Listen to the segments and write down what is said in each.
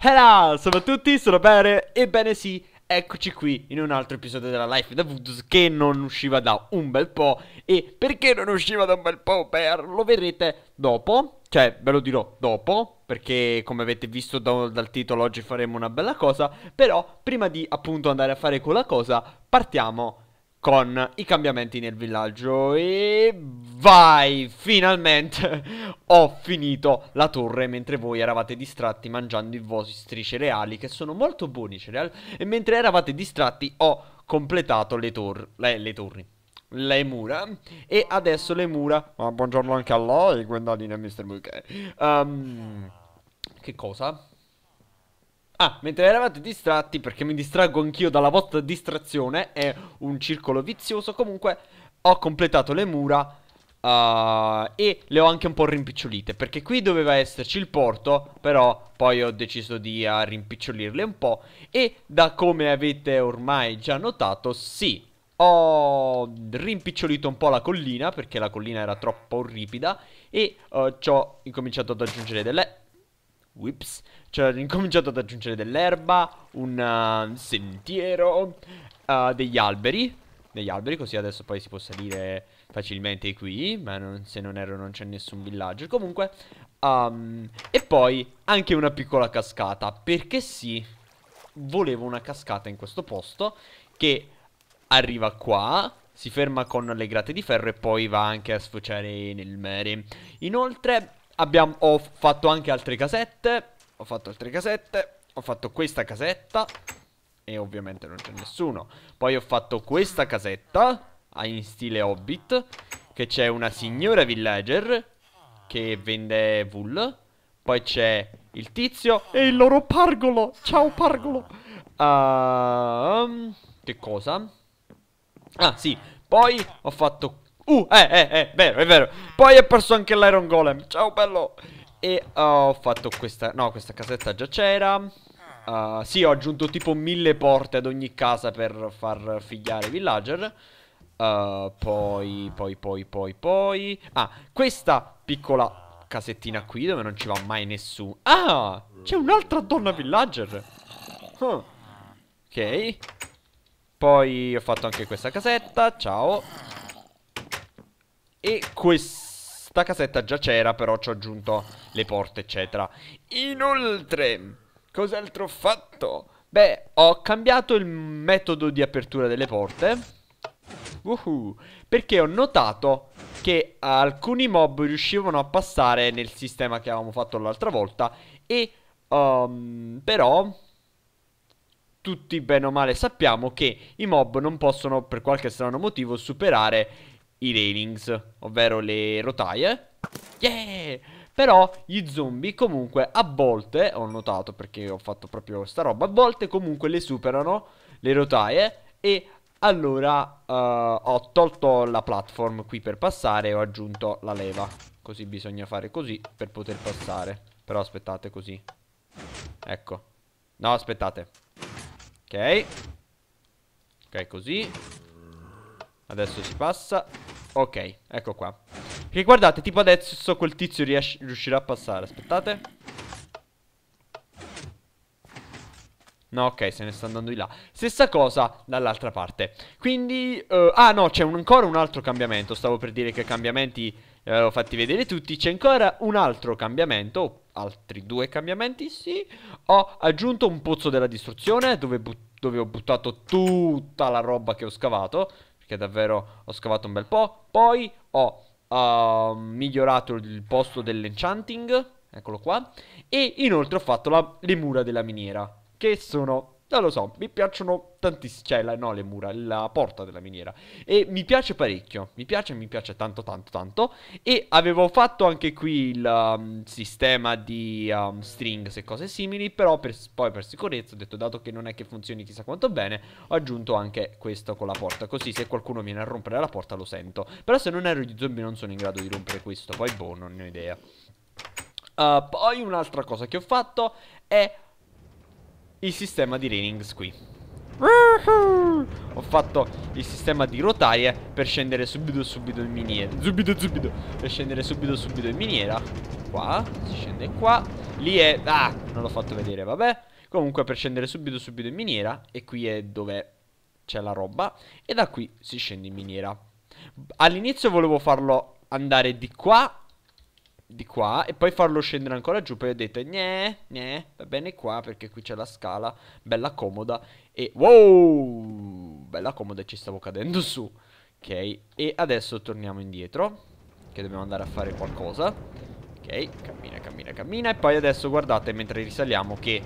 Hello, salve a tutti, sono Bere ebbene sì, eccoci qui in un altro episodio della Life da Voodoo che non usciva da un bel po' e perché non usciva da un bel po' per lo vedrete dopo, cioè ve lo dirò dopo perché come avete visto da, dal titolo oggi faremo una bella cosa, però prima di appunto andare a fare quella cosa partiamo con i cambiamenti nel villaggio e vai, finalmente ho finito la torre mentre voi eravate distratti mangiando i vostri cereali che sono molto buoni i cereali e mentre eravate distratti ho completato le, tor le, le torri. Le mura e adesso le mura. Ma buongiorno anche a lei, Gwendalina e Mr. Bouquet. Um, che cosa? Ah, mentre eravate distratti, perché mi distraggo anch'io dalla vostra distrazione, è un circolo vizioso, comunque ho completato le mura uh, e le ho anche un po' rimpicciolite, perché qui doveva esserci il porto, però poi ho deciso di uh, rimpicciolirle un po' e da come avete ormai già notato, sì, ho rimpicciolito un po' la collina perché la collina era troppo ripida e uh, ci ho incominciato ad aggiungere delle Whips. Cioè, ho incominciato ad aggiungere dell'erba, un uh, sentiero, uh, degli alberi. Degli alberi, così adesso poi si può salire facilmente qui. Ma non, se non erro non c'è nessun villaggio. Comunque, um, e poi anche una piccola cascata. Perché sì, volevo una cascata in questo posto che arriva qua si ferma con le grate di ferro e poi va anche a sfociare nel mare. Inoltre abbiamo, ho fatto anche altre casette. Ho fatto altre casette. Ho fatto questa casetta. E ovviamente non c'è nessuno. Poi ho fatto questa casetta. In stile Hobbit. Che c'è una signora villager. Che vende wool. Poi c'è il tizio e il loro pargolo. Ciao pargolo. Uh, che cosa? Ah sì. Poi ho fatto Uh, eh, eh, eh, vero, è vero. Poi è perso anche l'Iron Golem. Ciao, bello. E ho fatto questa... No, questa casetta già c'era. Uh, sì, ho aggiunto tipo mille porte ad ogni casa per far figliare i villager. Uh, poi, poi, poi, poi, poi... Ah, questa piccola casettina qui dove non ci va mai nessuno. Ah, c'è un'altra donna villager. Huh. Ok. Poi ho fatto anche questa casetta. Ciao. E questa casetta già c'era, però ci ho aggiunto le porte, eccetera. Inoltre, cos'altro ho fatto? Beh, ho cambiato il metodo di apertura delle porte. Uhuh, perché ho notato che alcuni mob riuscivano a passare nel sistema che avevamo fatto l'altra volta e um, però tutti bene o male sappiamo che i mob non possono per qualche strano motivo superare i railings, ovvero le rotaie. Yeah! Però gli zombie comunque a volte, ho notato perché ho fatto proprio sta roba, a volte comunque le superano le rotaie e allora uh, ho tolto la platform qui per passare e ho aggiunto la leva. Così bisogna fare così per poter passare. Però aspettate così. Ecco. No, aspettate. Ok. Ok, così. Adesso si passa. Ok, ecco qua. Che guardate, tipo adesso quel tizio riuscirà a passare. Aspettate. No, ok, se ne sta andando di là. Stessa cosa dall'altra parte. Quindi... Uh, ah, no, c'è ancora un altro cambiamento. Stavo per dire che cambiamenti li eh, avevo fatti vedere tutti. C'è ancora un altro cambiamento. Altri due cambiamenti, sì. Ho aggiunto un pozzo della distruzione dove, dove ho buttato tutta la roba che ho scavato perché davvero ho scavato un bel po'. Poi ho uh, migliorato il posto dell'enchanting, eccolo qua, e inoltre ho fatto la, le mura della miniera, che sono non lo so, mi piacciono tantissimo, cioè la, no, le mura, la porta della miniera. E mi piace parecchio, mi piace, mi piace tanto tanto tanto. E avevo fatto anche qui il um, sistema di um, strings e cose simili, però per, poi per sicurezza ho detto, dato che non è che funzioni chissà quanto bene, ho aggiunto anche questo con la porta, così se qualcuno viene a rompere la porta lo sento. Però se non ero di zombie non sono in grado di rompere questo, poi boh, non ne ho idea. Uh, poi un'altra cosa che ho fatto è il sistema di Rainings qui Ho fatto il sistema di rotaie per scendere subito subito in miniera Subito subito Per scendere subito subito in miniera Qua Si scende qua Lì è... Ah! Non l'ho fatto vedere, vabbè Comunque per scendere subito subito in miniera E qui è dove c'è la roba E da qui si scende in miniera All'inizio volevo farlo andare di qua di qua e poi farlo scendere ancora giù. Poi ho detto, gne, gne, va bene qua perché qui c'è la scala, bella comoda. E wow, bella comoda, ci stavo cadendo su. Ok, e adesso torniamo indietro, che dobbiamo andare a fare qualcosa. Ok, cammina, cammina, cammina. E poi adesso guardate, mentre risaliamo, che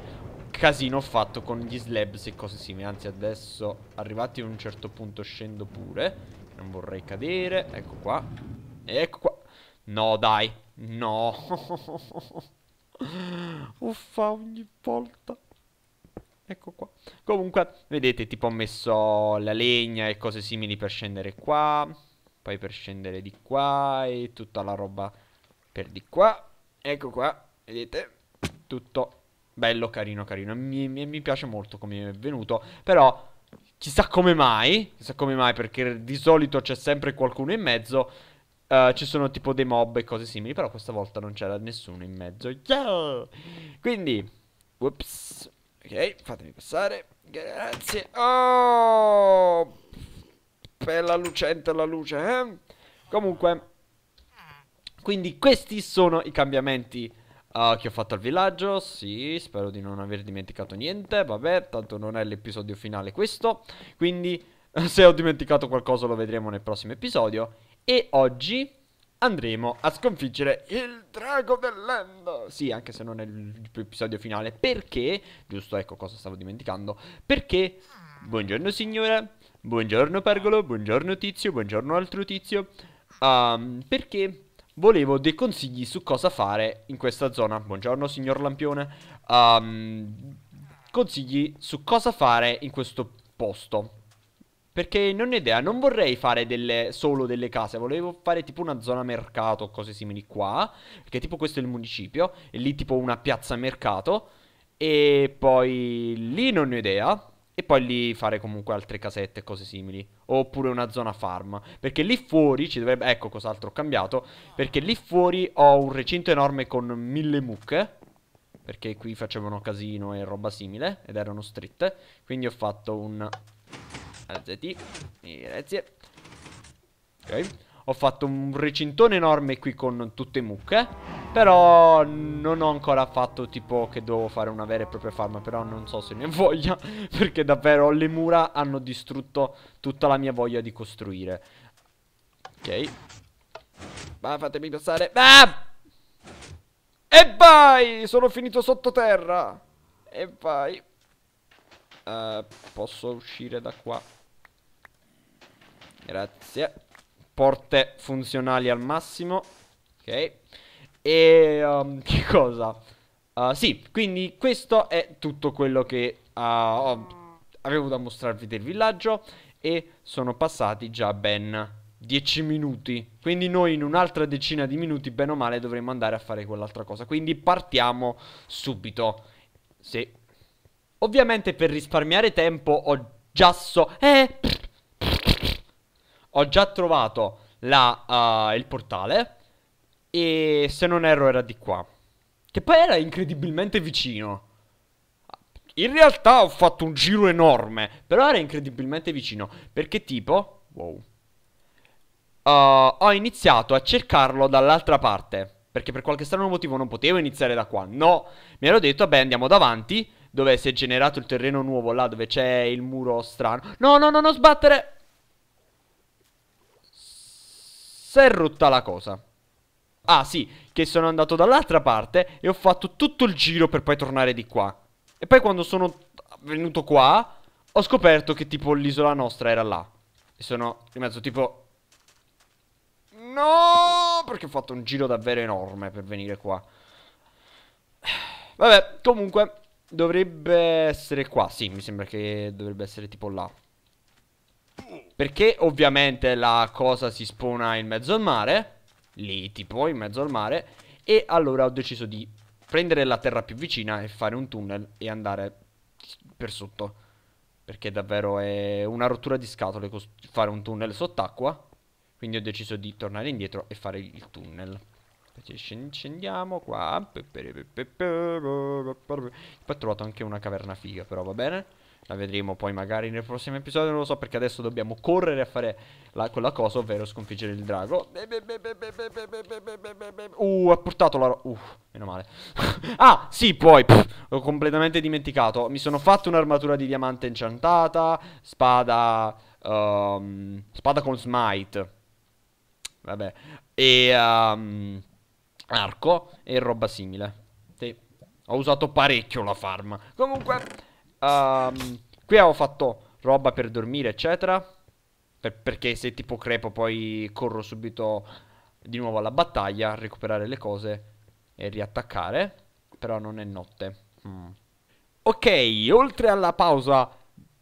casino ho fatto con gli slabs e cose simili. Anzi, adesso, arrivati a un certo punto, scendo pure. Non vorrei cadere. Ecco qua. Ecco qua. No, dai. No. Uffa ogni volta. Ecco qua. Comunque, vedete, tipo ho messo la legna e cose simili per scendere qua. Poi per scendere di qua e tutta la roba per di qua. Ecco qua, vedete? Tutto bello, carino, carino. Mi, mi, mi piace molto come è venuto. Però, chissà come mai, chissà come mai, perché di solito c'è sempre qualcuno in mezzo Uh, ci sono tipo dei mob e cose simili, però questa volta non c'era nessuno in mezzo. Yeah! Quindi, whoops. Ok, fatemi passare. Grazie. Oh! Bella lucente la luce, eh? Comunque, quindi questi sono i cambiamenti uh, che ho fatto al villaggio. Sì, spero di non aver dimenticato niente. Vabbè, tanto non è l'episodio finale questo. Quindi, se ho dimenticato qualcosa lo vedremo nel prossimo episodio. E oggi andremo a sconfiggere il drago dell'End. Sì, anche se non è l'episodio finale. Perché? Giusto, ecco cosa stavo dimenticando. Perché? Buongiorno signore. buongiorno Pergolo, buongiorno tizio, buongiorno altro tizio. Um, perché volevo dei consigli su cosa fare in questa zona. Buongiorno signor Lampione. Um, consigli su cosa fare in questo posto. Perché non ho idea, non vorrei fare delle, solo delle case, volevo fare tipo una zona mercato o cose simili qua, che tipo questo è il municipio, e lì tipo una piazza mercato, e poi lì non ho idea, e poi lì fare comunque altre casette e cose simili, oppure una zona farm, perché lì fuori ci dovrebbe, ecco cos'altro ho cambiato, perché lì fuori ho un recinto enorme con mille mucche, perché qui facevano casino e roba simile, ed erano strette, quindi ho fatto un RZT Grazie Ok Ho fatto un recintone enorme qui con tutte mucche Però non ho ancora fatto tipo che devo fare una vera e propria farm Però non so se ne voglia Perché davvero le mura hanno distrutto tutta la mia voglia di costruire Ok Ma fatemi passare ah! E vai! Sono finito sottoterra! E vai! Uh, posso uscire da qua? Grazie. Porte funzionali al massimo. Ok. E um, che cosa? Uh, sì, quindi questo è tutto quello che uh, ho, avevo da mostrarvi del villaggio e sono passati già ben 10 minuti. Quindi noi in un'altra decina di minuti, bene o male, dovremo andare a fare quell'altra cosa. Quindi partiamo subito. Sì. Ovviamente per risparmiare tempo ho già so... Eh... Pff. Ho già trovato la, uh, il portale e se non erro era di qua. Che poi era incredibilmente vicino. In realtà ho fatto un giro enorme, però era incredibilmente vicino. Perché tipo... Wow. Uh, ho iniziato a cercarlo dall'altra parte. Perché per qualche strano motivo non potevo iniziare da qua. No, mi ero detto, beh, andiamo davanti. Dove si è generato il terreno nuovo, là dove c'è il muro strano. No, no, no, non sbattere! si è rotta la cosa. Ah sì, che sono andato dall'altra parte e ho fatto tutto il giro per poi tornare di qua. E poi quando sono venuto qua, ho scoperto che tipo l'isola nostra era là. E sono rimasto tipo... No, perché ho fatto un giro davvero enorme per venire qua. Vabbè, comunque, dovrebbe essere qua. Sì, mi sembra che dovrebbe essere tipo là. Perché ovviamente la cosa si spona in mezzo al mare, lì tipo in mezzo al mare, e allora ho deciso di prendere la terra più vicina e fare un tunnel e andare per sotto. Perché davvero è una rottura di scatole fare un tunnel sott'acqua. Quindi ho deciso di tornare indietro e fare il tunnel. Scendiamo qua. ho trovato anche una caverna figa, però va bene. La vedremo poi magari nel prossimo episodio, non lo so perché adesso dobbiamo correre a fare la, quella cosa, ovvero sconfiggere il drago. Uh, ha portato la... Uh, meno male. ah, sì, poi, pff, ho completamente dimenticato. Mi sono fatto un'armatura di diamante enchantata, spada... Um, spada con smite. Vabbè. E... Um, arco e roba simile. Sì. Ho usato parecchio la farm. Comunque... Um, qui avevo fatto roba per dormire, eccetera. Per, perché se tipo crepo poi corro subito di nuovo alla battaglia, recuperare le cose e riattaccare. Però non è notte. Mm. Ok, oltre alla pausa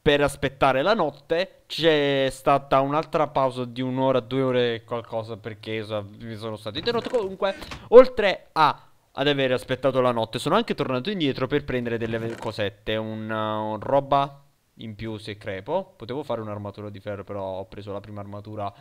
per aspettare la notte, c'è stata un'altra pausa di un'ora, due ore qualcosa perché mi sono stato interrotto. Comunque, oltre a ad aver aspettato la notte. Sono anche tornato indietro per prendere delle cosette, una, un roba in più se crepo. Potevo fare un'armatura di ferro, però ho preso la prima armatura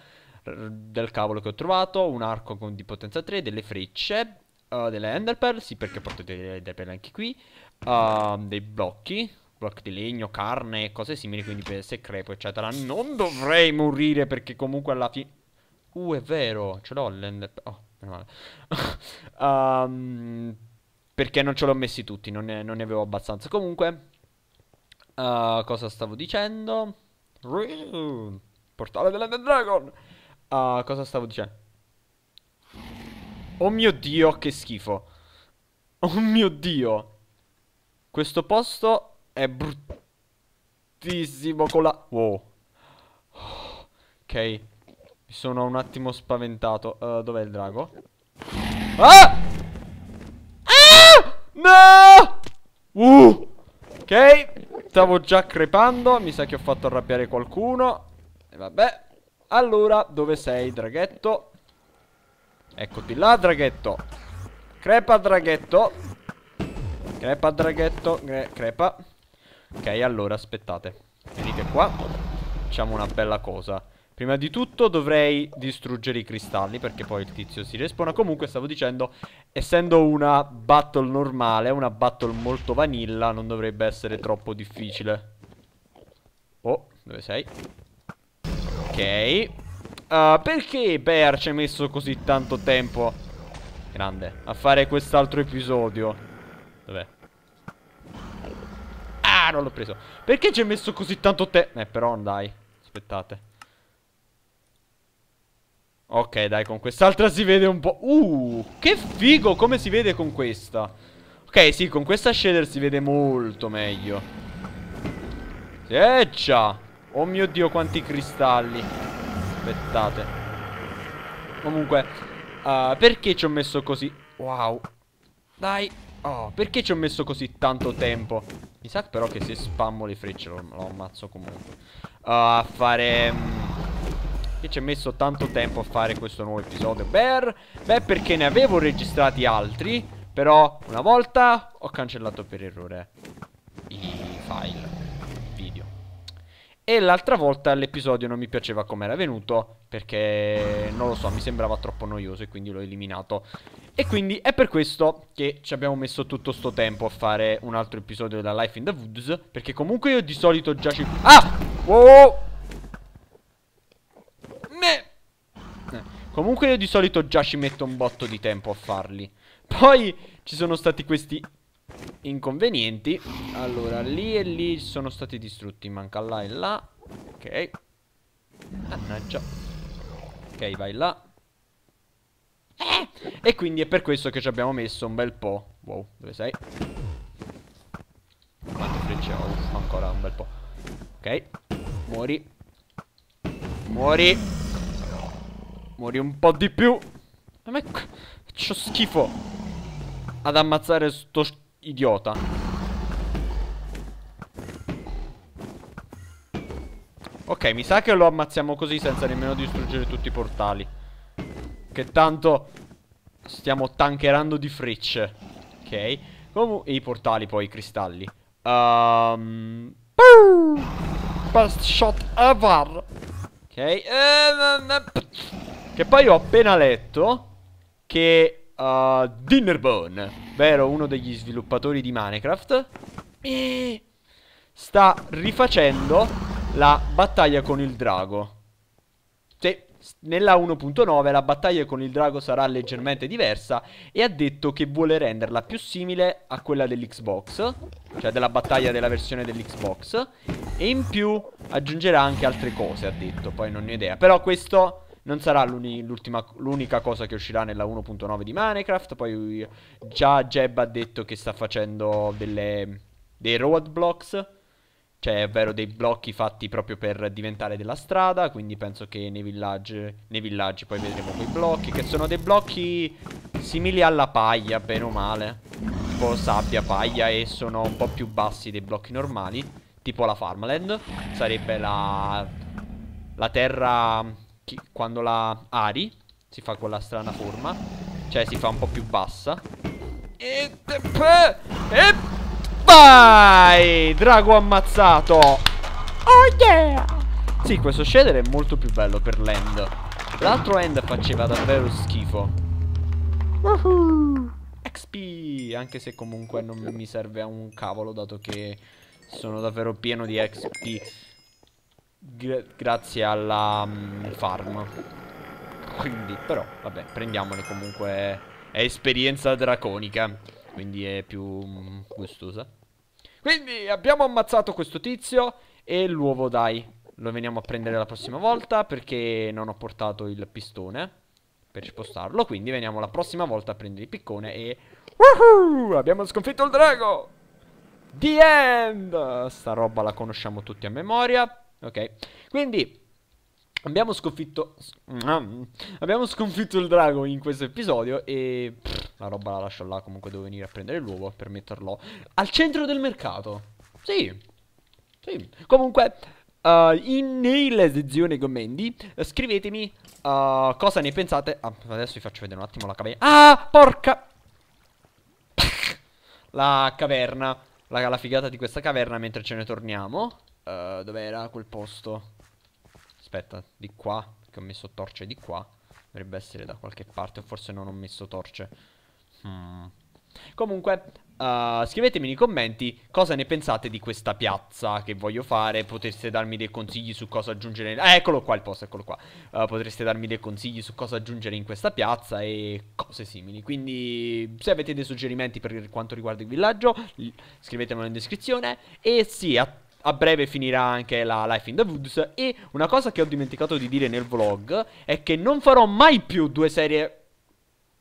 del cavolo che ho trovato, un arco con, di potenza 3, delle frecce, uh, delle enderpearl, sì perché potete delle enderpearl anche qui, uh, dei blocchi, blocchi di legno, carne, cose simili, quindi per se crepo eccetera. Non dovrei morire perché comunque alla fine... Uh, è vero, ce l'ho l'enderpearl... Oh um, perché non ce l'ho messi tutti, non ne, non ne avevo abbastanza. Comunque, uh, cosa stavo dicendo? Portale dell'Enderdragon! Uh, eh, cosa stavo dicendo? Oh mio Dio, che schifo! Oh mio Dio! Questo posto è bruttissimo con la... Wow. Ok. Mi sono un attimo spaventato. Uh, Dov'è il drago? Ah! Ah! No! Uh! Ok, stavo già crepando. Mi sa che ho fatto arrabbiare qualcuno. E vabbè. Allora, dove sei, draghetto? Eccoti là, draghetto. Crepa, draghetto. Crepa, draghetto. Cre crepa. Ok, allora, aspettate. Venite qua. Facciamo una bella cosa. Prima di tutto dovrei distruggere i cristalli perché poi il tizio si respona. Comunque stavo dicendo, essendo una battle normale, una battle molto vanilla, non dovrebbe essere troppo difficile. Oh, dove sei? Ok. Uh, perché Bear ci ha messo così tanto tempo? Grande. A fare quest'altro episodio. Dov'è? Ah, non l'ho preso. Perché ci ha messo così tanto tempo? Eh, però, dai. Aspettate. Ok, dai, con quest'altra si vede un po'... Uh, che figo come si vede con questa. Ok, sì, con questa shader si vede molto meglio. Seccia! Eh oh mio Dio, quanti cristalli. Aspettate. Comunque, uh, perché ci ho messo così... Wow. Dai. Oh, perché ci ho messo così tanto tempo? Mi sa però che se spammo le frecce lo, lo ammazzo comunque. Uh, ah, a fare... Um che ci ha messo tanto tempo a fare questo nuovo episodio. Beh, beh, perché ne avevo registrati altri, però una volta ho cancellato per errore i file video. E l'altra volta l'episodio non mi piaceva come era venuto, perché non lo so, mi sembrava troppo noioso e quindi l'ho eliminato. E quindi è per questo che ci abbiamo messo tutto sto tempo a fare un altro episodio della Life in the Woods, perché comunque io di solito già ci... Ah! Wow! Comunque io di solito già ci metto un botto di tempo a farli. Poi ci sono stati questi inconvenienti. Allora, lì e lì sono stati distrutti. Manca là e là. Ok. Mannaggia. Ok, vai là. Eh! E quindi è per questo che ci abbiamo messo un bel po'. Wow, dove sei? Quante frecce ho? ancora un bel po'. Ok. Muori. Muori. Muori un po' di più. A me c'ho schifo ad ammazzare sto idiota. Ok, mi sa che lo ammazziamo così senza nemmeno distruggere tutti i portali. Che tanto stiamo tankerando di frecce. Ok. e i portali poi, i cristalli. Um... Ehm, Best shot ever. Ok. Ehm... ehm che poi ho appena letto che uh, Dinnerbone, vero uno degli sviluppatori di Minecraft, sta rifacendo la battaglia con il drago. Sì, nella 1.9 la battaglia con il drago sarà leggermente diversa e ha detto che vuole renderla più simile a quella dell'Xbox, cioè della battaglia della versione dell'Xbox, e in più aggiungerà anche altre cose, ha detto, poi non ne ho idea. Però questo non sarà l'unica cosa che uscirà nella 1.9 di Minecraft. Poi già Jeb ha detto che sta facendo delle, dei roadblocks. Cioè, ovvero dei blocchi fatti proprio per diventare della strada. Quindi penso che nei villaggi, nei villaggi poi vedremo quei blocchi. Che sono dei blocchi simili alla paglia, bene o male. Tipo sabbia, paglia e sono un po' più bassi dei blocchi normali. Tipo la farmland. Sarebbe la, la terra chi, quando la ari si fa quella strana forma, cioè si fa un po' più bassa. E, e vai! Drago ammazzato! Oh yeah! Sì, questo shader è molto più bello per l'end. L'altro end faceva davvero schifo. Woohoo! XP! Anche se comunque non mi serve a un cavolo, dato che sono davvero pieno di XP gra grazie alla um, farm. Quindi, però, vabbè, prendiamole comunque. È esperienza draconica, quindi è più um, gustosa. Quindi abbiamo ammazzato questo tizio e l'uovo dai. Lo veniamo a prendere la prossima volta perché non ho portato il pistone per spostarlo. Quindi veniamo la prossima volta a prendere il piccone e... Woohoo! Abbiamo sconfitto il drago! The End! Sta roba la conosciamo tutti a memoria. Ok? Quindi abbiamo sconfitto... Mm, abbiamo sconfitto il drago in questo episodio e... Pff, la roba la lascio là, comunque devo venire a prendere l'uovo per metterlo al centro del mercato. Sì. Sì. Comunque... Uh, in, nella sezione commenti eh, scrivetemi uh, cosa ne pensate. Ah, adesso vi faccio vedere un attimo la caverna. Ah, porca! La caverna. La, la figata di questa caverna mentre ce ne torniamo. Eh, dove era quel posto? Aspetta, di qua, che ho messo torce di qua. Dovrebbe essere da qualche parte, o forse non ho messo torce. Hmm. Comunque, uh, scrivetemi nei commenti cosa ne pensate di questa piazza che voglio fare. Potreste darmi dei consigli su cosa aggiungere. Eh, eccolo qua il posto, eccolo qua. Uh, potreste darmi dei consigli su cosa aggiungere in questa piazza e cose simili. Quindi, se avete dei suggerimenti per quanto riguarda il villaggio, scrivetemelo in descrizione. E sì, attenzione a breve finirà anche la Life in the Woods. E una cosa che ho dimenticato di dire nel vlog è che non farò mai più due serie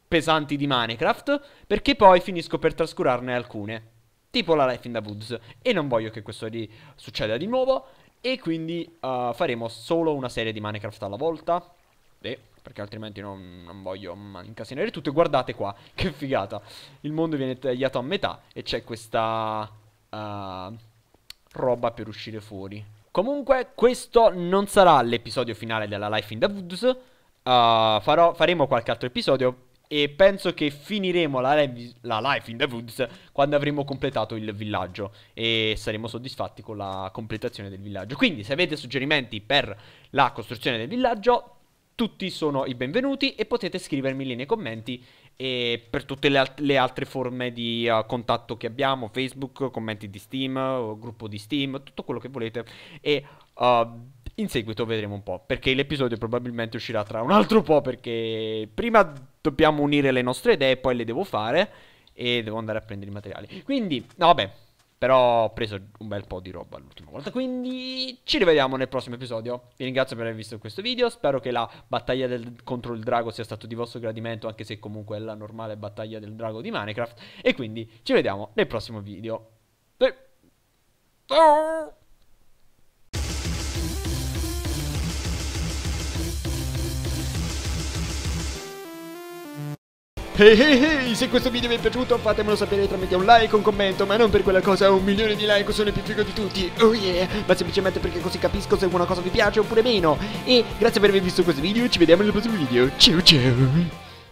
pesanti di Minecraft perché poi finisco per trascurarne alcune. Tipo la Life in the Woods. E non voglio che questo di succeda di nuovo. E quindi uh, faremo solo una serie di Minecraft alla volta. Eh, perché altrimenti non, non voglio incasinare tutto. E guardate qua, che figata. Il mondo viene tagliato a metà e c'è questa... Uh, roba per uscire fuori. Comunque, questo non sarà l'episodio finale della Life in the Woods. Uh, farò, faremo qualche altro episodio e penso che finiremo la, la, life in the woods quando avremo completato il villaggio e saremo soddisfatti con la completazione del villaggio. Quindi se avete suggerimenti per la costruzione del villaggio, tutti sono i benvenuti e potete scrivermi lì nei commenti e per tutte le, alt- le altre forme di uh, contatto che abbiamo, Facebook, commenti di Steam, eh, gruppo di Steam, tutto quello che volete e uh, in seguito vedremo un po', perché l'episodio probabilmente uscirà tra un altro po' perché prima dobbiamo unire le nostre idee, poi le devo fare e devo andare a prendere i materiali. Quindi, no, vabbè, però ho preso un bel po' di roba l'ultima volta. Quindi ci rivediamo nel prossimo episodio. Vi ringrazio per aver visto questo video. Spero che la battaglia del, contro il drago sia stata di vostro gradimento, anche se comunque è la normale battaglia del drago di Minecraft. E quindi ci vediamo nel prossimo video. Ciao! Ehi hey, hey, se questo video vi è piaciuto fatemelo sapere tramite un like, un commento, ma non per quella cosa, un milione di like sono il più figo di tutti, oh yeah, ma semplicemente perché così capisco se una cosa vi piace oppure meno. E grazie per aver visto questo video, ci vediamo nel prossimo video, ciao ciao!